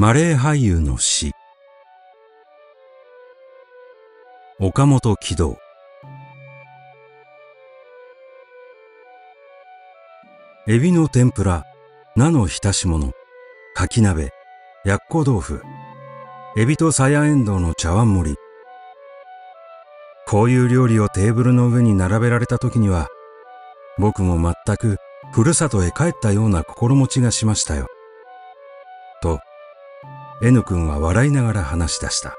マレー俳優の詩岡本喜道エビの天ぷら、菜の浸し物、かき鍋、やっこ豆腐、エビとさやえんどうの茶碗盛り。こういう料理をテーブルの上に並べられた時には、僕も全くふるさとへ帰ったような心持ちがしましたよ。N 君は笑いながら話し出した。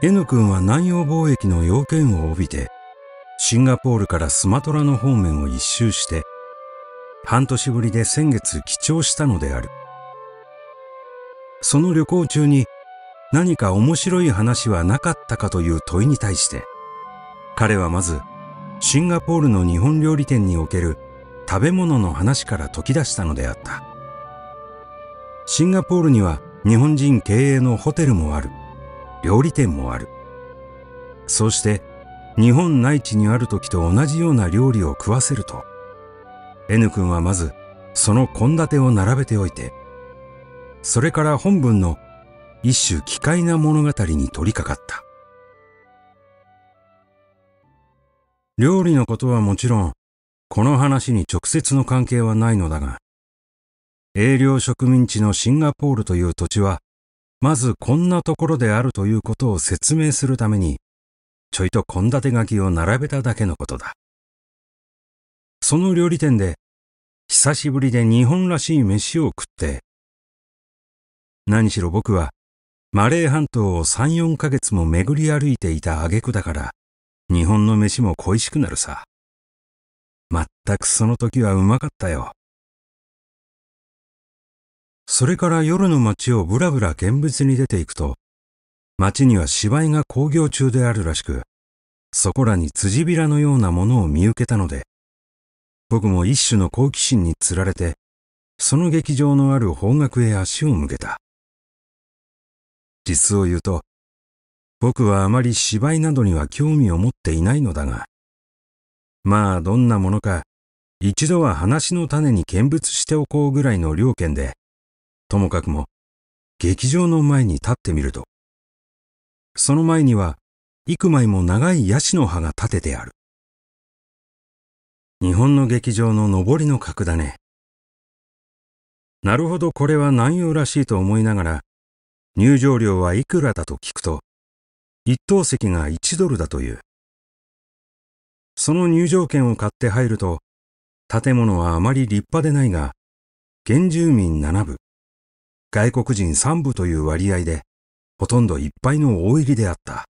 N 君は南洋貿易の要件を帯びて、シンガポールからスマトラの方面を一周して、半年ぶりで先月帰庁したのである。その旅行中に何か面白い話はなかったかという問いに対して、彼はまずシンガポールの日本料理店における食べ物の話から解き出したのであった。シンガポールには日本人経営のホテルもある。料理店もある。そして日本内地にある時と同じような料理を食わせると、N 君はまずその献立を並べておいて、それから本文の一種奇怪な物語に取り掛かった。料理のことはもちろん、この話に直接の関係はないのだが、英領植民地のシンガポールという土地は、まずこんなところであるということを説明するために、ちょいと献立書きを並べただけのことだ。その料理店で、久しぶりで日本らしい飯を食って、何しろ僕は、マレー半島を3、4ヶ月も巡り歩いていた挙句だから、日本の飯も恋しくなるさ。まったくその時はうまかったよ。それから夜の街をぶらぶら見物に出ていくと、街には芝居が興行中であるらしく、そこらに辻びらのようなものを見受けたので、僕も一種の好奇心につられて、その劇場のある方角へ足を向けた。実を言うと、僕はあまり芝居などには興味を持っていないのだが、まあどんなものか、一度は話の種に見物しておこうぐらいの了見で、ともかくも、劇場の前に立ってみると、その前には、幾枚も長いヤシの葉が立ててある。日本の劇場の上りの角だね。なるほどこれは南洋らしいと思いながら、入場料はいくらだと聞くと、一等席が一ドルだという。その入場券を買って入ると、建物はあまり立派でないが、原住民7部、外国人3部という割合で、ほとんどいっぱいの大入りであった。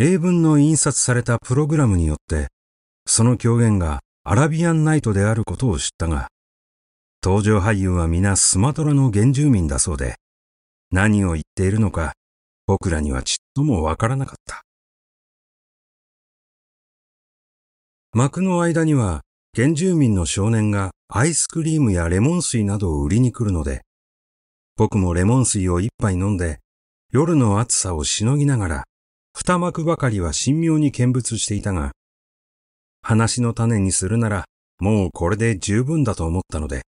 英文の印刷されたプログラムによって、その狂言がアラビアンナイトであることを知ったが、登場俳優は皆スマトラの原住民だそうで、何を言っているのか僕らにはちっともわからなかった。幕の間には原住民の少年がアイスクリームやレモン水などを売りに来るので、僕もレモン水を一杯飲んで、夜の暑さをしのぎながら、二幕ばかりは神妙に見物していたが、話の種にするなら、もうこれで十分だと思ったので、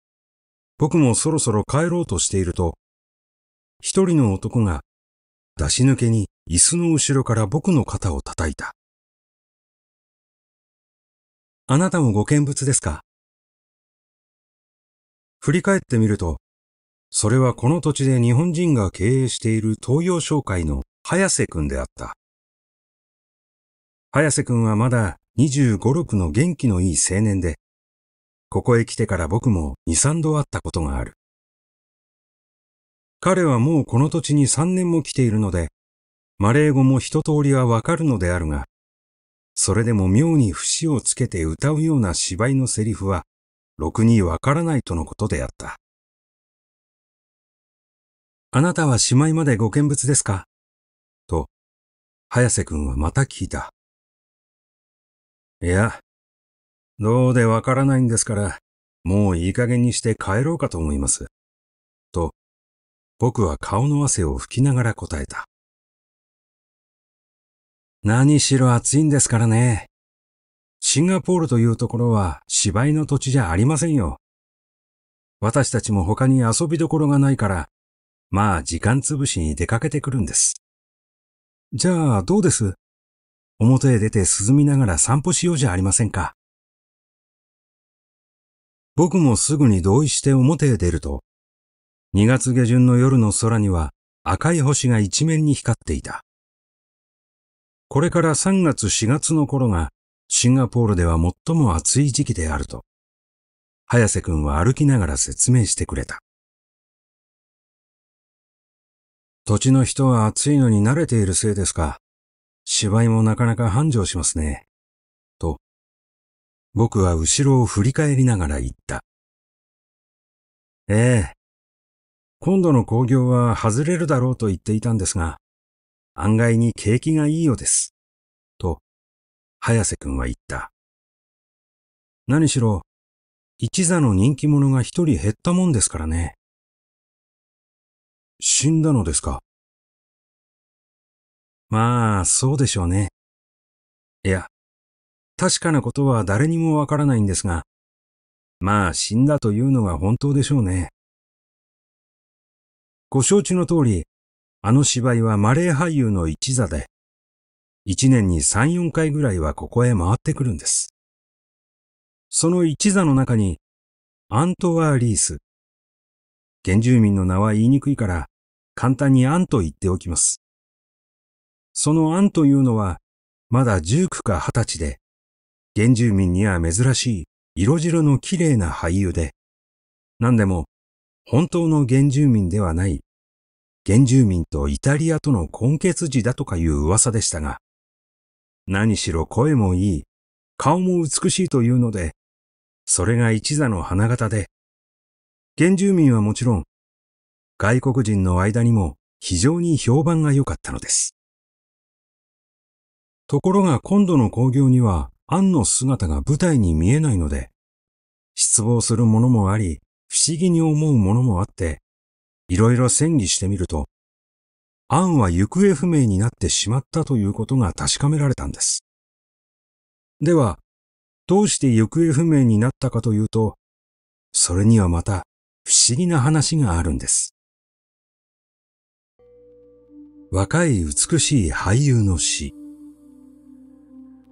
僕もそろそろ帰ろうとしていると、一人の男が出し抜けに椅子の後ろから僕の肩を叩いた。あなたもご見物ですか振り返ってみると、それはこの土地で日本人が経営している東洋商会の早瀬くんであった。早瀬くんはまだ25、6の元気のいい青年で、ここへ来てから僕も2、3度会ったことがある。彼はもうこの土地に3年も来ているので、マレー語も一通りはわかるのであるが、それでも妙に節をつけて歌うような芝居のセリフはろくにわからないとのことであった。あなたはしまいまでご見物ですかと、早瀬くんはまた聞いた。いや、どうでわからないんですから、もういい加減にして帰ろうかと思います。と、僕は顔の汗を拭きながら答えた。何しろ暑いんですからね。シンガポールというところは芝居の土地じゃありませんよ。私たちも他に遊びどころがないから、まあ時間つぶしに出かけてくるんです。じゃあどうです表へ出て涼みながら散歩しようじゃありませんか。僕もすぐに同意して表へ出ると、2月下旬の夜の空には赤い星が一面に光っていた。これから3月4月の頃がシンガポールでは最も暑い時期であると、早瀬くんは歩きながら説明してくれた。土地の人は暑いのに慣れているせいですか、芝居もなかなか繁盛しますね。と、僕は後ろを振り返りながら言った。ええ。今度の興行は外れるだろうと言っていたんですが、案外に景気がいいようです。早瀬くんは言った。何しろ、一座の人気者が一人減ったもんですからね。死んだのですかまあ、そうでしょうね。いや、確かなことは誰にもわからないんですが、まあ死んだというのが本当でしょうね。ご承知の通り、あの芝居はマレー俳優の一座で、1年に3、4回ぐらいはここへ回ってくるんです。その一座の中に、アントワーリース。原住民の名は言いにくいから、簡単にアンと言っておきます。そのアンというのは、まだ19か20歳で、原住民には珍しい色白の綺麗な俳優で、何でも本当の原住民ではない、原住民とイタリアとの根血児だとかいう噂でしたが、何しろ声もいい、顔も美しいというので、それが一座の花形で、原住民はもちろん、外国人の間にも非常に評判が良かったのです。ところが今度の興行には、アンの姿が舞台に見えないので、失望するものもあり、不思議に思うものもあって、いろいろ戦議してみると、アンは行方不明になってしまったということが確かめられたんです。では、どうして行方不明になったかというと、それにはまた不思議な話があるんです。若い美しい俳優の死。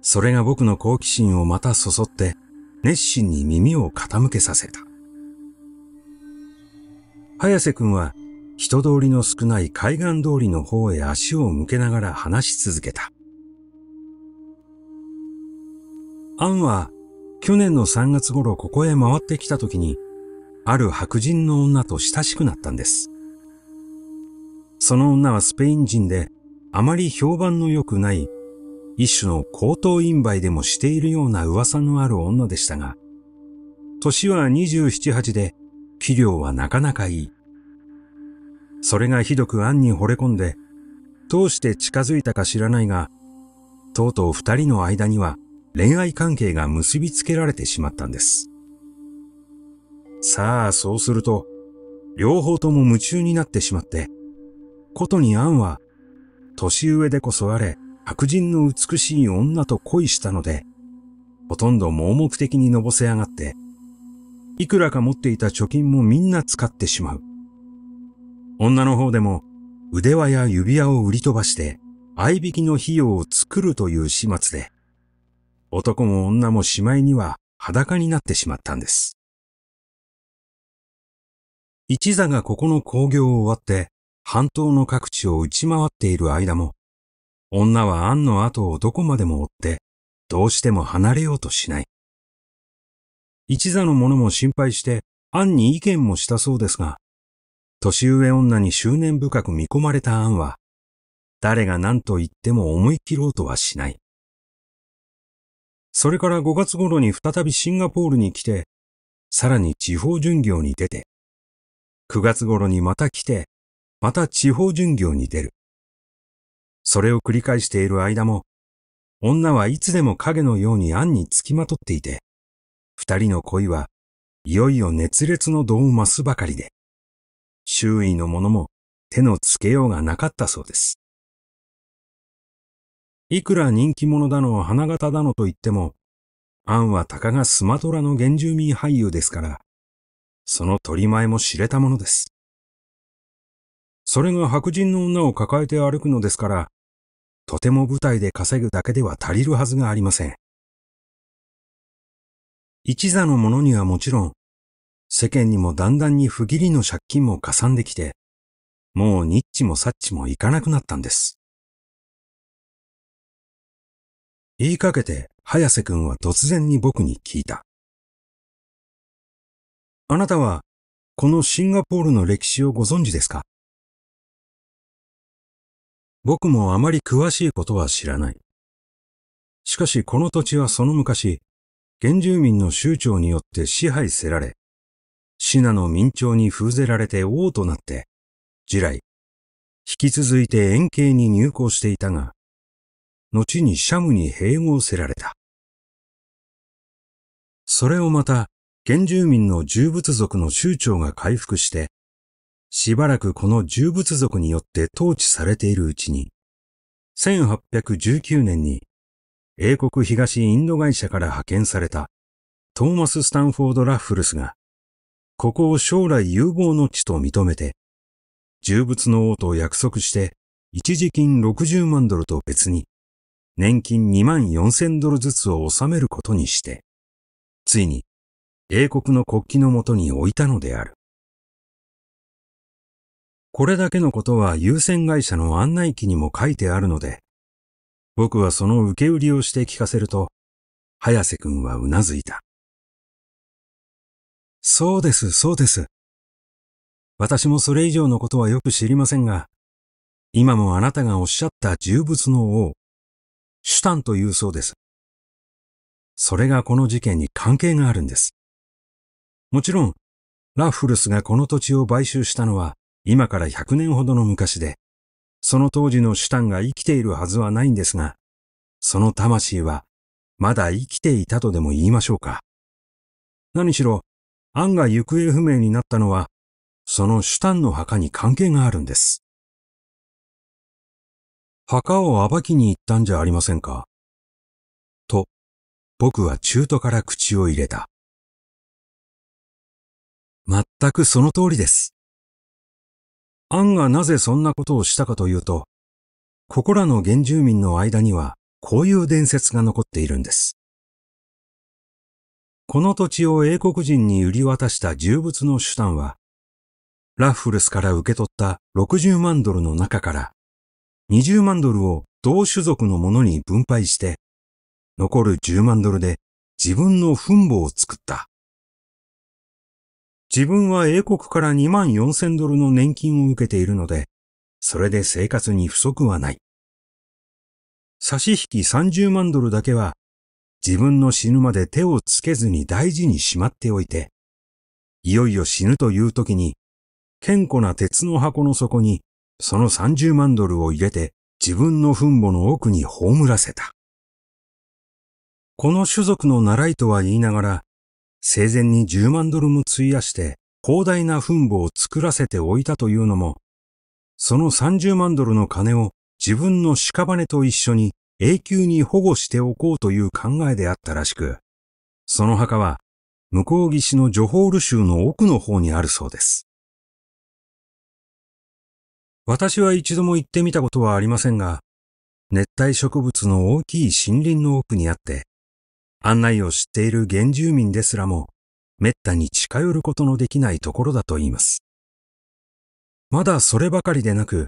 それが僕の好奇心をまたそそって、熱心に耳を傾けさせた。早瀬君は人通りの少ない海岸通りの方へ足を向けながら話し続けた。アンは去年の3月頃ここへ回ってきた時に、ある白人の女と親しくなったんです。その女はスペイン人で、あまり評判の良くない、一種の高等陰梅でもしているような噂のある女でしたが、年は27、8で、器量はなかなかいい。それがひどく暗に惚れ込んで、どうして近づいたか知らないが、とうとう二人の間には恋愛関係が結びつけられてしまったんです。さあ、そうすると、両方とも夢中になってしまって、ことにアンは、年上でこそあれ、白人の美しい女と恋したので、ほとんど盲目的にのぼせ上がって、いくらか持っていた貯金もみんな使ってしまう。女の方でも腕輪や指輪を売り飛ばして合いきの費用を作るという始末で、男も女もしまいには裸になってしまったんです。一座がここの工業を終わって、半島の各地を打ち回っている間も、女はアンの後をどこまでも追って、どうしても離れようとしない。一座の者も心配して、アンに意見もしたそうですが、年上女に執念深く見込まれた案は、誰が何と言っても思い切ろうとはしない。それから5月頃に再びシンガポールに来て、さらに地方巡業に出て、9月頃にまた来て、また地方巡業に出る。それを繰り返している間も、女はいつでも影のように案につきまとっていて、二人の恋はいよいよ熱烈の度を増すばかりで、周囲の者も手のつけようがなかったそうです。いくら人気者だの、花形だのと言っても、アンはたかがスマトラの原住民俳優ですから、その取り前も知れたものです。それが白人の女を抱えて歩くのですから、とても舞台で稼ぐだけでは足りるはずがありません。一座の者にはもちろん、世間にもだんだんに不義理の借金も加算できて、もうニッチもサッチもいかなくなったんです。言いかけて、早瀬くんは突然に僕に聞いた。あなたは、このシンガポールの歴史をご存知ですか僕もあまり詳しいことは知らない。しかしこの土地はその昔、原住民の州長によって支配せられ、シナの明朝に封ぜられて王となって、次来、引き続いて円形に入港していたが、後にシャムに併合せられた。それをまた、原住民の獣物族の酋長が回復して、しばらくこの獣物族によって統治されているうちに、1819年に英国東インド会社から派遣されたトーマス・スタンフォード・ラッフルスがここを将来有望の地と認めて、重物の王と約束して、一時金60万ドルと別に、年金2万4千ドルずつを納めることにして、ついに英国の国旗のもとに置いたのである。これだけのことは優先会社の案内機にも書いてあるので、僕はその受け売りをして聞かせると、早瀬君はうなずいた。そうです、そうです。私もそれ以上のことはよく知りませんが、今もあなたがおっしゃった従物の王、シュタンというそうです。それがこの事件に関係があるんです。もちろん、ラッフルスがこの土地を買収したのは今から100年ほどの昔で、その当時のシュタンが生きているはずはないんですが、その魂はまだ生きていたとでも言いましょうか。何しろ、アンが行方不明になったのは、そのシュタンの墓に関係があるんです。墓を暴きに行ったんじゃありませんかと、僕は中途から口を入れた。全くその通りです。アンがなぜそんなことをしたかというと、ここらの原住民の間にはこういう伝説が残っているんです。この土地を英国人に売り渡した重物の主段は、ラッフルスから受け取った60万ドルの中から、20万ドルを同種族のものに分配して、残る10万ドルで自分の墳墓を作った。自分は英国から2万4千ドルの年金を受けているので、それで生活に不足はない。差し引き30万ドルだけは自分の死ぬまで手をつけずに大事にしまっておいて、いよいよ死ぬという時に、健康な鉄の箱の底にその30万ドルを入れて自分の墳墓の奥に葬らせた。この種族の習いとは言いながら、生前に10万ドルも費やして広大な墳墓を作らせておいたというのも、その30万ドルの金を自分の屍と一緒に永久に保護しておこうという考えであったらしく、その墓は向こう岸のジョホール州の奥の方にあるそうです。私は一度も行ってみたことはありませんが、熱帯植物の大きい森林の奥にあって、案内を知っている原住民ですらも、滅多に近寄ることのできないところだと言います。まだそればかりでなく、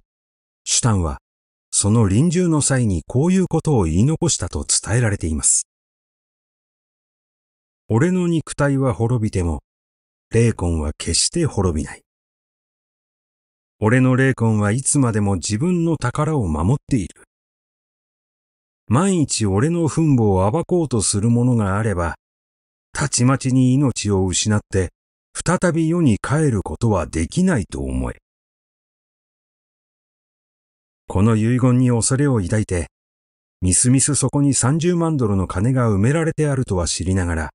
シュタンはその臨終の際にこういうことを言い残したと伝えられています。俺の肉体は滅びても、霊魂は決して滅びない。俺の霊魂はいつまでも自分の宝を守っている。万一俺の墳墓を暴こうとする者があれば、たちまちに命を失って、再び世に帰ることはできないと思え。この遺言に恐れを抱いて、みすみすそこに30万ドルの金が埋められてあるとは知りながら、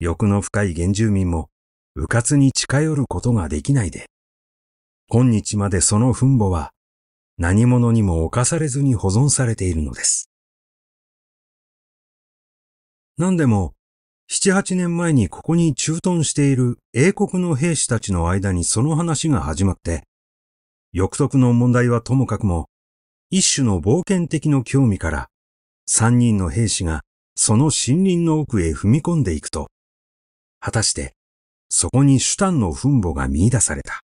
欲の深い原住民も、迂闊に近寄ることができないで、今日までその墳墓は、何者にも侵されずに保存されているのです。何でも、七八年前にここに駐屯している英国の兵士たちの間にその話が始まって、欲測の問題はともかくも、一種の冒険的の興味から、三人の兵士がその森林の奥へ踏み込んでいくと、果たしてそこに主ュの墳墓が見出された。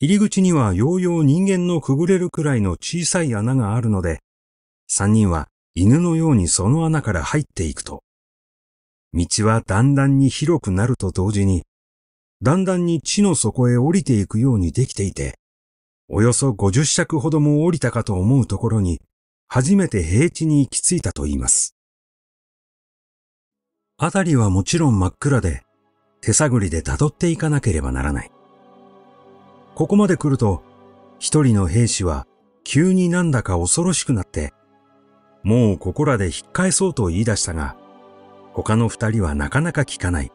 入り口にはようよう人間のくぐれるくらいの小さい穴があるので、三人は犬のようにその穴から入っていくと、道はだんだんに広くなると同時に、だんだんに地の底へ降りていくようにできていて、およそ50尺ほども降りたかと思うところに、初めて平地に行き着いたと言います。あたりはもちろん真っ暗で、手探りで辿っていかなければならない。ここまで来ると、一人の兵士は急になんだか恐ろしくなって、もうここらで引っ返そうと言い出したが、他の二人はなかなか聞かない。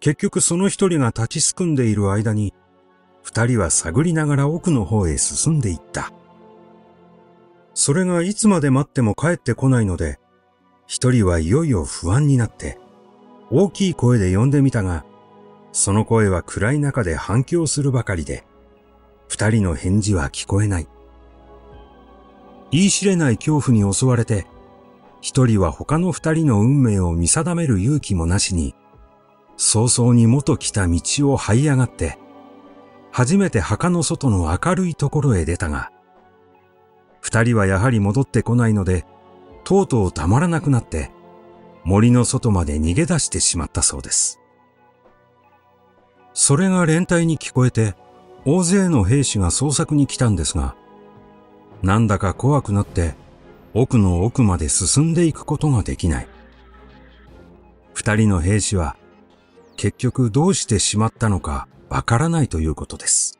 結局その一人が立ちすくんでいる間に、二人は探りながら奥の方へ進んでいった。それがいつまで待っても帰ってこないので、一人はいよいよ不安になって、大きい声で呼んでみたが、その声は暗い中で反響するばかりで、二人の返事は聞こえない。言い知れない恐怖に襲われて、一人は他の二人の運命を見定める勇気もなしに、早々に元来た道を這い上がって、初めて墓の外の明るいところへ出たが、二人はやはり戻ってこないので、とうとうたまらなくなって、森の外まで逃げ出してしまったそうです。それが連帯に聞こえて、大勢の兵士が捜索に来たんですが、なんだか怖くなって、奥の奥まで進んでいくことができない。二人の兵士は結局どうしてしまったのかわからないということです。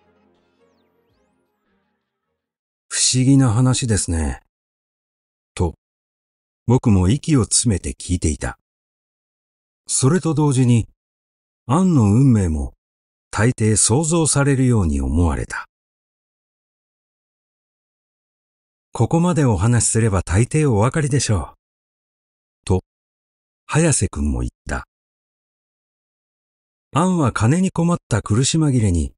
不思議な話ですね。と、僕も息を詰めて聞いていた。それと同時に、アンの運命も大抵想像されるように思われた。ここまでお話しすれば大抵お分かりでしょう。と、早瀬くんも言った。アンは金に困った苦し紛れに、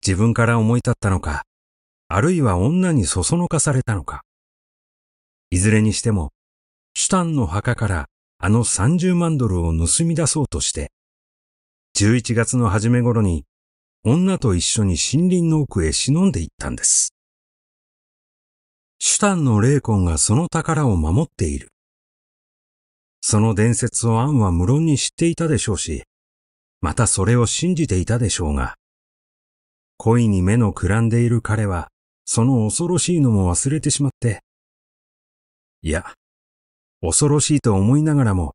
自分から思い立ったのか、あるいは女にそそのかされたのか。いずれにしても、シュタンの墓からあの30万ドルを盗み出そうとして、11月の初め頃に女と一緒に森林の奥へ忍んでいったんです。シュタンの霊魂がその宝を守っている。その伝説をアンは無論に知っていたでしょうし、またそれを信じていたでしょうが、恋に目のくらんでいる彼は、その恐ろしいのも忘れてしまって、いや、恐ろしいと思いながらも、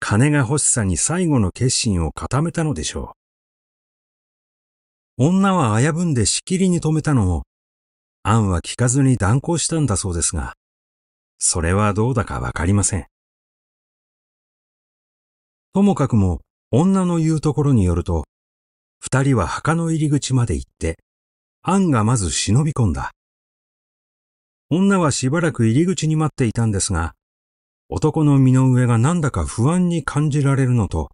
金が欲しさに最後の決心を固めたのでしょう。女は危ぶんでしきりに止めたのを、アンは聞かずに断行したんだそうですが、それはどうだかわかりません。ともかくも、女の言うところによると、二人は墓の入り口まで行って、アンがまず忍び込んだ。女はしばらく入り口に待っていたんですが、男の身の上がなんだか不安に感じられるのと、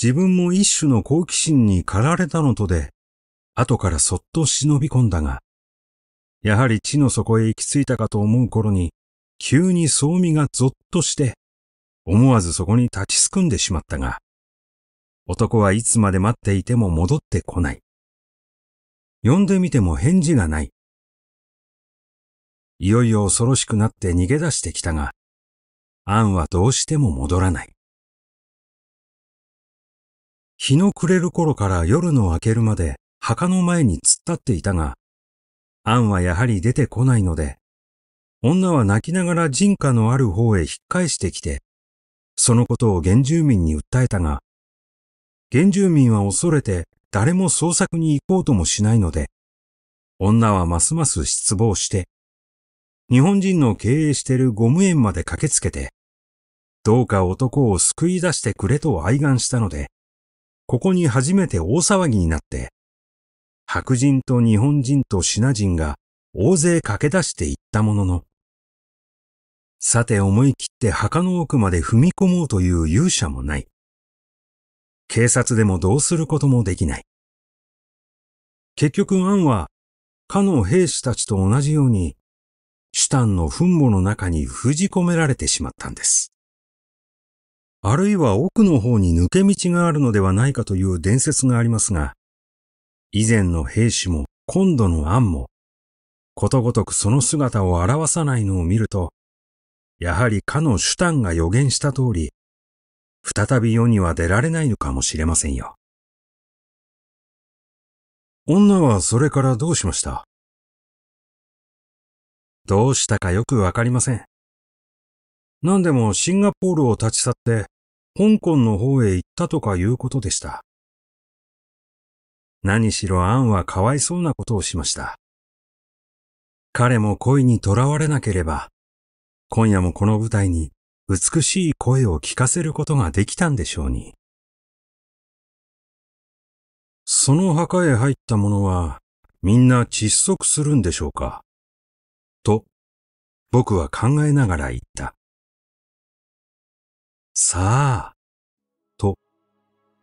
自分も一種の好奇心に駆られたのとで、後からそっと忍び込んだが、やはり地の底へ行き着いたかと思う頃に、急に装身がぞっとして、思わずそこに立ちすくんでしまったが、男はいつまで待っていても戻ってこない。呼んでみても返事がない。いよいよ恐ろしくなって逃げ出してきたが、アンはどうしても戻らない。日の暮れる頃から夜の明けるまで墓の前に突っ立っていたが、アンはやはり出てこないので、女は泣きながら人家のある方へ引っ返してきて、そのことを原住民に訴えたが、原住民は恐れて誰も捜索に行こうともしないので、女はますます失望して、日本人の経営しているゴム園まで駆けつけて、どうか男を救い出してくれと哀願したので、ここに初めて大騒ぎになって、白人と日本人とシナ人が大勢駆け出していったものの、さて思い切って墓の奥まで踏み込もうという勇者もない。警察でもどうすることもできない。結局アンは、かの兵士たちと同じように、シュタンの墳墓の中に封じ込められてしまったんです。あるいは奥の方に抜け道があるのではないかという伝説がありますが、以前の兵士も今度の案も、ことごとくその姿を表さないのを見ると、やはりかのシュタンが予言した通り、再び世には出られないのかもしれませんよ。女はそれからどうしましたどうしたかよくわかりません。何でもシンガポールを立ち去って香港の方へ行ったとかいうことでした。何しろアンはかわいそうなことをしました。彼も恋に囚われなければ、今夜もこの舞台に美しい声を聞かせることができたんでしょうに。その墓へ入った者は、みんな窒息するんでしょうかと、僕は考えながら言った。さあ、と、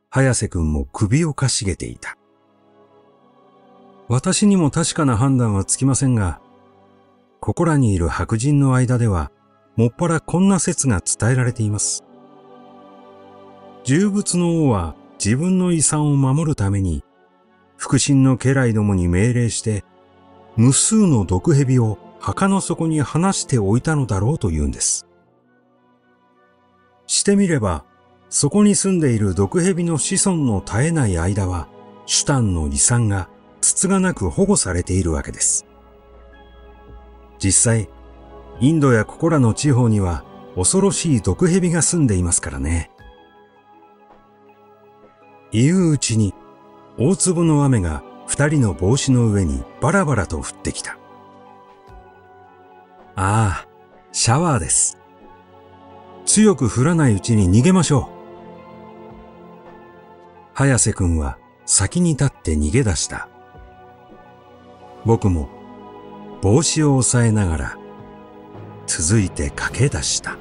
早瀬くんも首をかしげていた。私にも確かな判断はつきませんが、ここらにいる白人の間では、もっぱらこんな説が伝えられています。重物の王は自分の遺産を守るために、腹心の家来どもに命令して、無数の毒蛇を墓の底に放しておいたのだろうと言うんです。してみれば、そこに住んでいる毒蛇の子孫の絶えない間は、主ュの遺産がつつがなく保護されているわけです。実際、インドやここらの地方には恐ろしい毒蛇が住んでいますからね。言ううちに大粒の雨が二人の帽子の上にバラバラと降ってきた。ああ、シャワーです。強く降らないうちに逃げましょう。早瀬くんは先に立って逃げ出した。僕も帽子を押さえながら続いて駆け出した。